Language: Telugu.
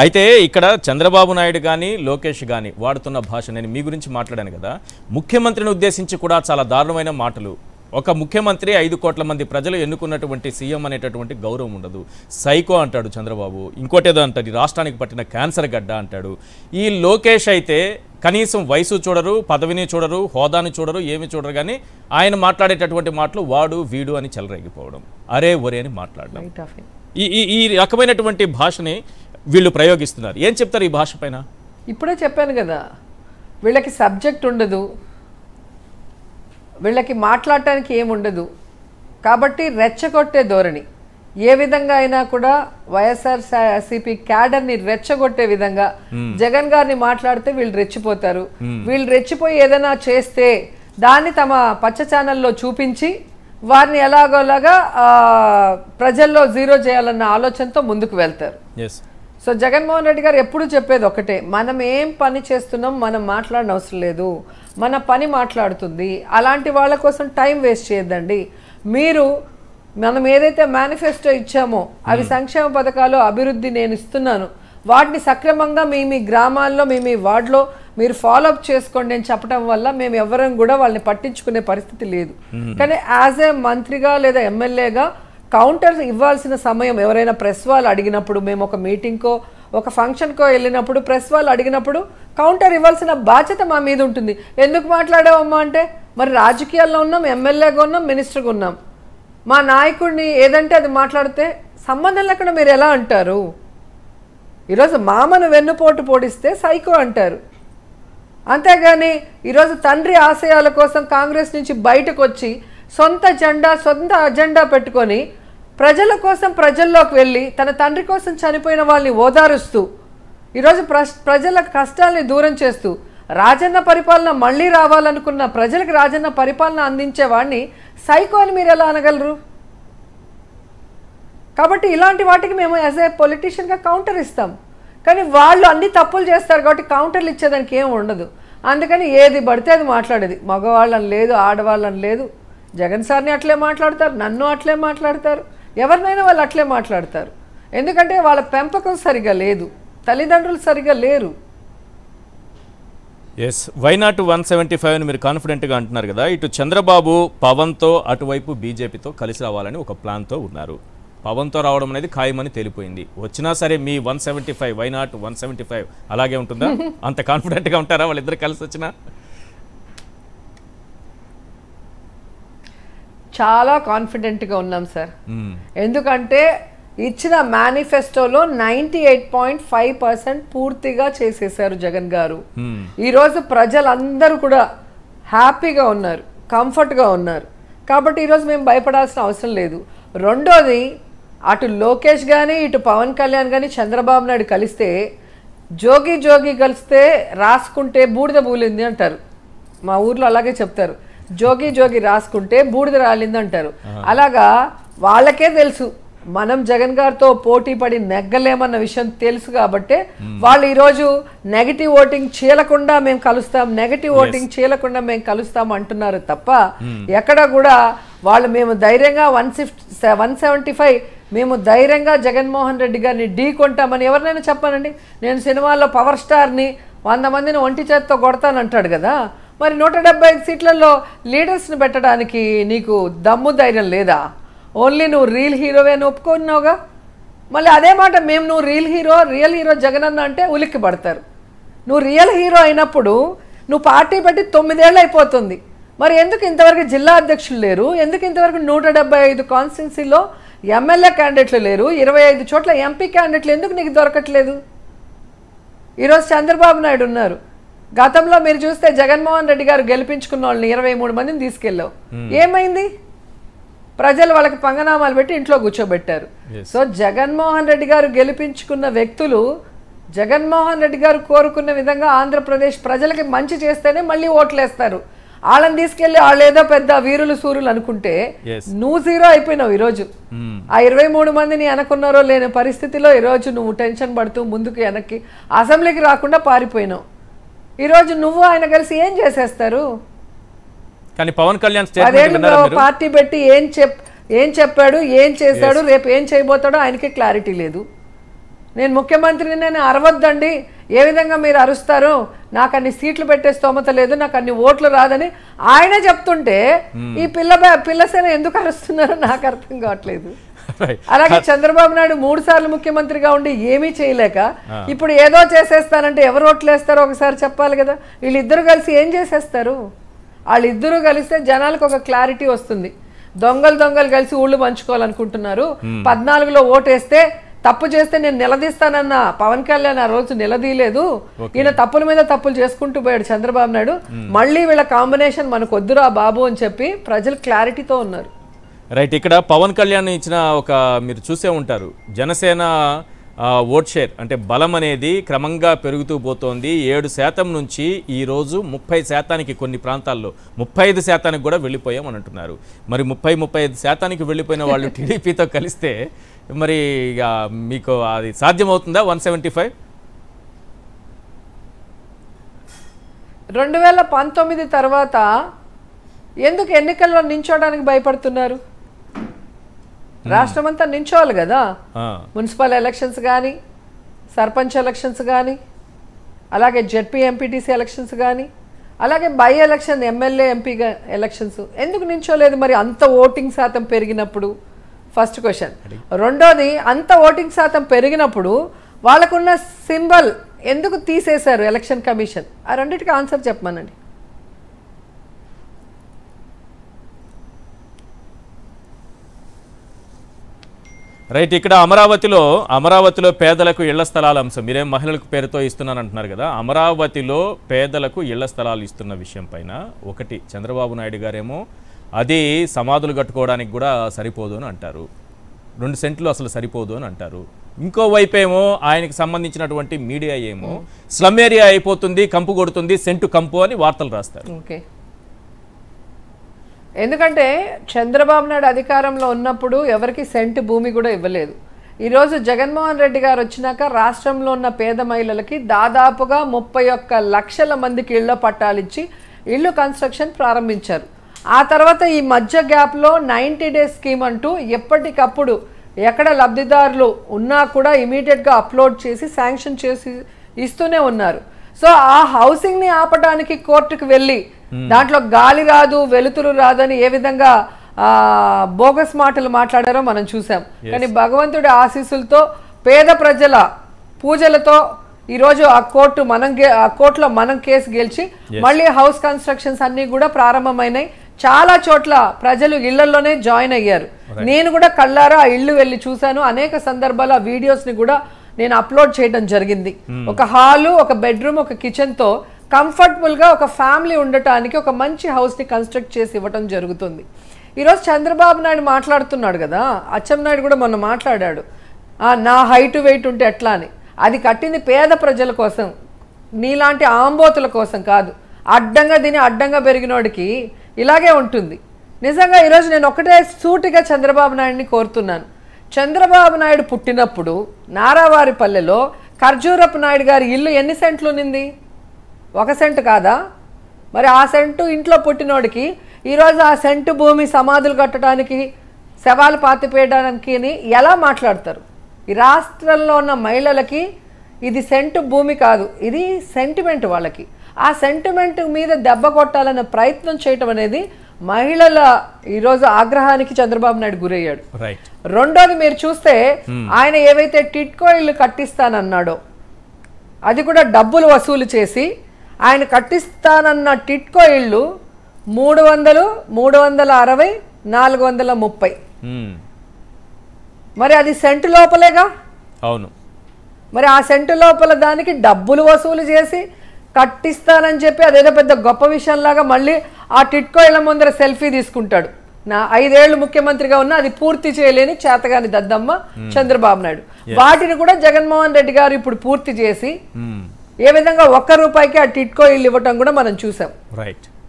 అయితే ఇక్కడ చంద్రబాబు నాయుడు కానీ లోకేష్ కానీ వాడుతున్న భాష నేను మీ గురించి మాట్లాడాను కదా ముఖ్యమంత్రిని ఉద్దేశించి కూడా చాలా దారుణమైన మాటలు ఒక ముఖ్యమంత్రి ఐదు కోట్ల మంది ప్రజలు ఎన్నుకున్నటువంటి సీఎం అనేటటువంటి గౌరవం ఉండదు సైకో అంటాడు చంద్రబాబు ఇంకోటేదో అంటాడు రాష్ట్రానికి పట్టిన క్యాన్సర్ గడ్డ అంటాడు ఈ లోకేష్ అయితే కనీసం వయసు చూడరు పదవిని చూడరు హోదాని చూడరు ఏమి చూడరు కానీ ఆయన మాట్లాడేటటువంటి మాటలు వాడు వీడు అని చెలరేగిపోవడం అరే ఒరే అని మాట్లాడడం ఈ ఈ రకమైనటువంటి భాషని వీళ్ళు ప్రయోగిస్తున్నారు ఏం చెప్తారు ఈ భాష పైన ఇప్పుడే చెప్పాను కదా వీళ్ళకి సబ్జెక్ట్ ఉండదు వీళ్ళకి మాట్లాడటానికి ఏముండదు కాబట్టి రెచ్చగొట్టే ధోరణి ఏ విధంగా అయినా కూడా వైఎస్ఆర్ సిపి క్యాడర్ ని రెచ్చగొట్టే విధంగా జగన్ గారిని మాట్లాడితే వీళ్ళు రెచ్చిపోతారు వీళ్ళు రెచ్చిపోయి ఏదైనా చేస్తే దాన్ని తమ పచ్చ ఛానల్లో చూపించి వారిని ఎలాగోలాగా ప్రజల్లో జీరో చేయాలన్న ఆలోచనతో ముందుకు వెళ్తారు సో జగన్మోహన్ రెడ్డి గారు ఎప్పుడు చెప్పేది ఒకటే మనం ఏం పని చేస్తున్నాం మనం మాట్లాడిన అవసరం లేదు మన పని మాట్లాడుతుంది అలాంటి వాళ్ళ కోసం టైం వేస్ట్ చేయొద్దండి మీరు మనం ఏదైతే మేనిఫెస్టో ఇచ్చామో అవి సంక్షేమ పథకాలు అభివృద్ధి నేను ఇస్తున్నాను వాటిని సక్రమంగా మీ మీ గ్రామాల్లో మీ మీ వార్డులో మీరు ఫాలో అప్ చేసుకోండి అని చెప్పడం వల్ల మేము ఎవరం కూడా వాళ్ళని పట్టించుకునే పరిస్థితి లేదు కానీ యాజ్ ఏ మంత్రిగా లేదా ఎమ్మెల్యేగా కౌంటర్ ఇవ్వాల్సిన సమయం ఎవరైనా ప్రెస్ వాళ్ళు అడిగినప్పుడు మేము ఒక మీటింగ్కో ఒక ఫంక్షన్కో వెళ్ళినప్పుడు ప్రెస్ వాళ్ళు అడిగినప్పుడు కౌంటర్ ఇవ్వాల్సిన బాధ్యత మా మీద ఉంటుంది ఎందుకు మాట్లాడేవమ్మా అంటే మరి రాజకీయాల్లో ఉన్నాం ఎమ్మెల్యేగా ఉన్నాం మినిస్టర్గా ఉన్నాం మా నాయకుడిని ఏదంటే అది మాట్లాడితే సంబంధం లేకుండా మీరు ఎలా అంటారు ఈరోజు మామను వెన్నుపోటు పోడిస్తే సైకో అంటారు అంతేగాని ఈరోజు తండ్రి ఆశయాల కోసం కాంగ్రెస్ నుంచి బయటకు వచ్చి సొంత జెండా సొంత అజెండా పెట్టుకొని ప్రజల కోసం ప్రజల్లోకి వెళ్ళి తన తండ్రి కోసం చనిపోయిన వాళ్ళని ఓదారుస్తూ ఈరోజు ప్ర ప్రజల కష్టాల్ని దూరం చేస్తూ రాజన్న పరిపాలన మళ్ళీ రావాలనుకున్న ప్రజలకు రాజన్న పరిపాలన అందించేవాడిని సైకో అని మీరు ఎలా అనగలరు కాబట్టి ఇలాంటి వాటికి మేము యాజ్ ఏ పొలిటీషియన్గా కౌంటర్ ఇస్తాం కానీ వాళ్ళు అన్ని తప్పులు చేస్తారు కాబట్టి కౌంటర్లు ఇచ్చేదానికి ఏం ఉండదు అందుకని ఏది పడితే అది మాట్లాడేది మగవాళ్ళని లేదు ఆడవాళ్ళని లేదు జగన్ సార్ని అట్లే మాట్లాడతారు నన్ను అట్లే మాట్లాడతారు ఎవరినైనా వాళ్ళు అట్లే మాట్లాడతారు ఎందుకంటే వాళ్ళ పెంపకం సరిగా లేదు తల్లిదండ్రులు సరిగా లేరు yes not one seventy five అని మీరు కాన్ఫిడెంట్గా అంటున్నారు కదా ఇటు చంద్రబాబు పవన్తో అటువైపు బీజేపీతో కలిసి రావాలని ఒక ప్లాన్తో ఉన్నారు పవన్తో రావడం అనేది ఖాయమని తేలిపోయింది వచ్చినా సరే మీ one seventy five why not one seventy five అలాగే ఉంటుందా అంత కాన్ఫిడెంట్గా ఉంటారా వాళ్ళిద్దరు కలిసి వచ్చినా చాలా కాన్ఫిడెంట్ గా ఉన్నాం సార్ ఎందుకంటే ఇచ్చిన మేనిఫెస్టోలో ninety eight point five percent పూర్తిగా చేసేసారు జగన్ గారు ఈరోజు ప్రజలందరూ కూడా హ్యాపీగా ఉన్నారు కంఫర్ట్గా ఉన్నారు కాబట్టి ఈరోజు మేము భయపడాల్సిన అవసరం లేదు రెండోది అటు లోకేష్ కానీ ఇటు పవన్ కళ్యాణ్ కానీ చంద్రబాబు నాయుడు కలిస్తే జోగి జోగి కలిస్తే రాసుకుంటే బూడిద పూలింది అంటారు మా ఊర్లో అలాగే చెప్తారు జోగి జోగి రాసుకుంటే బూడిద రాలిందంటారు అలాగా వాళ్ళకే తెలుసు మనం జగన్ గారితో పోటీ పడి నెగ్గలేమన్న విషయం తెలుసు కాబట్టి వాళ్ళు ఈరోజు నెగటివ్ ఓటింగ్ చేయకుండా మేము కలుస్తాం నెగటివ్ ఓటింగ్ చేయకుండా మేము కలుస్తాం అంటున్నారు తప్ప ఎక్కడ కూడా వాళ్ళు మేము ధైర్యంగా వన్ వన్ సెవెంటీ ఫైవ్ మేము ధైర్యంగా జగన్మోహన్ రెడ్డి గారిని ఢీ కొంటామని ఎవరినైనా చెప్పానండి నేను సినిమాల్లో పవర్ స్టార్ని వంద మందిని ఒంటి చేత్తో కొడతానంటాడు కదా మరి నూట డెబ్బై ఐదు సీట్లలో లీడర్స్ని పెట్టడానికి నీకు దమ్ము ధైర్యం లేదా ఓన్లీ నువ్వు రీల్ హీరోవే అని ఒప్పుకున్నావుగా మళ్ళీ అదే మాట మేము నువ్వు reel hero real hero Jagan అన్న అంటే ఉలిక్కి పడతారు నువ్వు రియల్ హీరో అయినప్పుడు నువ్వు పార్టీ పెట్టి తొమ్మిదేళ్ళు అయిపోతుంది మరి ఎందుకు ఇంతవరకు జిల్లా అధ్యక్షులు లేరు ఎందుకు ఇంతవరకు నూట డెబ్బై ఐదు కాన్స్టిట్యున్సీలో ఎమ్మెల్యే క్యాండిడేట్లు లేరు ఇరవై ఐదు చోట్ల ఎంపీ క్యాండిడేట్లు ఎందుకు నీకు దొరకట్లేదు ఈరోజు చంద్రబాబు నాయుడు ఉన్నారు గతంలో మీరు చూస్తే జగన్మోహన్ రెడ్డి గారు గెలిపించుకున్న వాళ్ళని ఇరవై మూడు మందిని తీసుకెళ్ళావు hmm. ఏమైంది ప్రజలు వాళ్ళకి పంగనామాలు పెట్టి ఇంట్లో కూర్చోబెట్టారు సో జగన్మోహన్ రెడ్డి గారు గెలిపించుకున్న వ్యక్తులు జగన్మోహన్ రెడ్డి గారు కోరుకున్న విధంగా ఆంధ్రప్రదేశ్ ప్రజలకి మంచి చేస్తేనే మళ్ళీ ఓట్లేస్తారు వాళ్ళని తీసుకెళ్లి వాళ్ళు ఏదో పెద్ద వీరులు సూరులు అనుకుంటే నువ్వు జీరో అయిపోయినావు ఈరోజు hmm. ఆ ఇరవై మూడు మందిని అనుకున్నారో లేని పరిస్థితిలో ఈరోజు నువ్వు టెన్షన్ పడుతూ ముందుకు వెనక్కి అసెంబ్లీకి రాకుండా పారిపోయినావు ఈరోజు నువ్వు ఆయన కలిసి ఏం చేసేస్తారు కానీ పవన్ కళ్యాణ్ పార్టీ పెట్టి ఏం చెప్ ఏం చెప్పాడు ఏం చేశాడు రేపు ఏం చేయబోతాడో ఆయనకి క్లారిటీ లేదు నేను ముఖ్యమంత్రిని నేను అరవద్దండి ఏ విధంగా మీరు అరుస్తారో నాకు అన్ని సీట్లు పెట్టే స్తోమత లేదు నాకు అన్ని ఓట్లు రాదని ఆయనే చెప్తుంటే hmm. ఈ పిల్ల పిల్లసేన ఎందుకు అరుస్తున్నారో నాకు అర్థం కావట్లేదు అలాగే చంద్రబాబు నాయుడు మూడు సార్లు ముఖ్యమంత్రిగా ఉండి ఏమీ చేయలేక ఇప్పుడు ఏదో చేసేస్తానంటే ఎవరు ఓట్లేస్తారో ఒకసారి చెప్పాలి కదా వీళ్ళిద్దరూ కలిసి ఏం చేసేస్తారు వాళ్ళిద్దరూ కలిస్తే జనాలకు ఒక క్లారిటీ వస్తుంది దొంగలు దొంగలు కలిసి ఊళ్ళు పంచుకోవాలనుకుంటున్నారు hmm. పద్నాలుగులో ఓటేస్తే తప్పు చేస్తే నేను నిలదీస్తానన్న పవన్ కళ్యాణ్ ఆ రోజు నిలదీయలేదు ఈయన తప్పుల మీద తప్పులు చేసుకుంటూ పోయాడు చంద్రబాబు నాయుడు hmm. మళ్ళీ వీళ్ళ కాంబినేషన్ మనకు వద్దురా బాబు అని చెప్పి ప్రజలు క్లారిటీతో ఉన్నారు రైట్ ఇక్కడ పవన్ కళ్యాణ్ ఇచ్చిన ఒక మీరు చూసే ఉంటారు జనసేన ఓట్ షేర్ అంటే బలం అనేది క్రమంగా పెరుగుతూ పోతోంది ఏడు శాతం నుంచి ఈరోజు ముప్పై శాతానికి కొన్ని ప్రాంతాల్లో ముప్పై ఐదు శాతానికి కూడా వెళ్ళిపోయామని అంటున్నారు మరి ముప్పై ముప్పై ఐదు శాతానికి వెళ్ళిపోయిన వాళ్ళు టీడీపీతో కలిస్తే మరి మీకు అది సాధ్యమవుతుందా వన్ సెవెంటీ ఫైవ్ రెండు వేల పంతొమ్మిది తర్వాత ఎందుకు ఎన్నికల్లో నించోడానికి భయపడుతున్నారు రాష్ట్రం అంతా నించోవాలి కదా మున్సిపల్ ఎలక్షన్స్ కానీ సర్పంచ్ ఎలక్షన్స్ కానీ అలాగే జెడ్పీ ఎంపీటీసీ ఎలక్షన్స్ కానీ అలాగే బై ఎలక్షన్ ఎమ్మెల్యే ఎంపీగా ఎలక్షన్స్ ఎందుకు నించోలేదు మరి అంత ఓటింగ్ శాతం పెరిగినప్పుడు ఫస్ట్ క్వశ్చన్ రెండోది అంత ఓటింగ్ శాతం పెరిగినప్పుడు వాళ్ళకున్న సింబల్ ఎందుకు తీసేశారు ఎలక్షన్ కమిషన్ ఆ రెండింటికి ఆన్సర్ చెప్పమనండి రైట్ ఇక్కడ అమరావతిలో అమరావతిలో పేదలకు ఇళ్ల స్థలాల అంశం మీరేం మహిళలకు పేరుతో ఇస్తున్నానంటున్నారు కదా అమరావతిలో పేదలకు ఇళ్ల స్థలాలు ఇస్తున్న విషయం పైన ఒకటి చంద్రబాబు నాయుడు గారేమో అది సమాధులు కట్టుకోవడానికి కూడా సరిపోదు అని అంటారు రెండు సెంట్లు అసలు సరిపోదు అని అంటారు ఇంకోవైపు ఏమో ఆయనకు సంబంధించినటువంటి మీడియా ఏమో స్లమ్ ఏరియా అయిపోతుంది కంపు కొడుతుంది సెంటు కంపు అని వార్తలు రాస్తారు ఎందుకంటే చంద్రబాబు నాయుడు అధికారంలో ఉన్నప్పుడు ఎవరికి సెంట్ భూమి కూడా ఇవ్వలేదు ఈరోజు జగన్మోహన్ రెడ్డి గారు వచ్చినాక రాష్ట్రంలో ఉన్న పేద మహిళలకి దాదాపుగా ముప్పై ఒక్క లక్షల మందికి ఇళ్ల పట్టాలిచ్చి ఇళ్ళు కన్స్ట్రక్షన్ ప్రారంభించారు ఆ తర్వాత ఈ మధ్య గ్యాప్లో నైంటీ డేస్ స్కీమ్ అంటూ ఎప్పటికప్పుడు ఎక్కడ లబ్ధిదారులు ఉన్నా కూడా ఇమీడియట్గా అప్లోడ్ చేసి శాంక్షన్ చేసి ఇస్తూనే ఉన్నారు సో ఆ హౌసింగ్ ని ఆపడానికి కోర్టుకు వెళ్ళి hmm. దాంట్లో గాలి రాదు వెలుతురు రాదని ఏ విధంగా బోగస్ మాటలు మాట్లాడారో మనం చూసాం కానీ భగవంతుడి ఆశీస్సులతో పేద ప్రజల పూజలతో ఈరోజు ఆ కోర్టు మనం ఆ కోర్టులో మనం కేసు గెలిచి మళ్ళీ హౌస్ కన్స్ట్రక్షన్స్ అన్ని కూడా ప్రారంభమైనాయి చాలా చోట్ల ప్రజలు ఇళ్లలోనే జాయిన్ అయ్యారు నేను కూడా కళ్ళారా ఇళ్ళు వెళ్ళి చూశాను అనేక సందర్భాల వీడియోస్ని కూడా నేను అప్లోడ్ చేయడం జరిగింది hmm. ఒక హాలు ఒక బెడ్రూమ్ ఒక కిచెన్ తో కంఫర్టబుల్ గా ఒక ఫ్యామిలీ ఉండటానికి ఒక మంచి హౌస్ ని కన్స్ట్రక్ట్ చేసి ఇవ్వటం జరుగుతుంది ఈరోజు చంద్రబాబు నాయుడు మాట్లాడుతున్నాడు కదా అచ్చెన్నాయుడు కూడా మొన్న మాట్లాడాడు నా హైట్ వెయిట్ ఉంటే ఎట్లా అని అది కట్టింది పేద ప్రజల కోసం నీలాంటి ఆంబోతుల కోసం కాదు అడ్డంగా దీని అడ్డంగా పెరిగినోడికి ఇలాగే ఉంటుంది నిజంగా ఈరోజు నేను ఒకటే సూటిగా చంద్రబాబు నాయుడిని కోరుతున్నాను చంద్రబాబు నాయుడు పుట్టినప్పుడు నారావారిపల్లెలో ఖర్జూరపు నాయుడు గారి ఇల్లు ఎన్ని సెంట్లు ఉన్నింది ఒక సెంటు కాదా మరి ఆ సెంటు ఇంట్లో పుట్టినోడికి ఈరోజు ఆ సెంటు భూమి సమాధులు కట్టడానికి శవాలు పాతిపేయడానికి ఎలా మాట్లాడతారు ఈ రాష్ట్రంలో ఉన్న మహిళలకి ఇది సెంటు భూమి కాదు ఇది సెంటిమెంట్ వాళ్ళకి ఆ సెంటిమెంట్ మీద దెబ్బ కొట్టాలనే ప్రయత్నం చేయటం అనేది మహిళల ఈరోజు ఆగ్రహానికి చంద్రబాబు నాయుడు గురయ్యాడు రెండోది మీరు చూస్తే hmm. ఆయన ఏవైతే టిట్కో ఇల్లు కట్టిస్తానన్నాడో అది కూడా డబ్బులు వసూలు చేసి ఆయన కట్టిస్తానన్న టిట్కో ఇళ్ళు మూడు వందలు మూడు వందల అరవై నాలుగు వందల ముప్పై hmm. మరి అది సెంటు లోపలేగా అవును మరి ఆ సెంటు లోపల దానికి డబ్బులు వసూలు చేసి కట్టిస్తానని చెప్పి అదేదో పెద్ద గొప్ప విషయంలాగా మళ్ళీ ఆ టిట్కో ఇళ్ల ముందర సెల్ఫీ తీసుకుంటాడు నా ఐదేళ్లు ముఖ్యమంత్రిగా ఉన్నా అది పూర్తి చేయలేని చేతగాని దద్దమ్మ hmm. చంద్రబాబు నాయుడు వాటిని కూడా జగన్మోహన్ రెడ్డి గారు ఇప్పుడు పూర్తి చేసి hmm. ఏ విధంగా ఒక్క రూపాయికి ఆ టిట్కో ఇల్లు ఇవ్వటం కూడా మనం చూసాం రైట్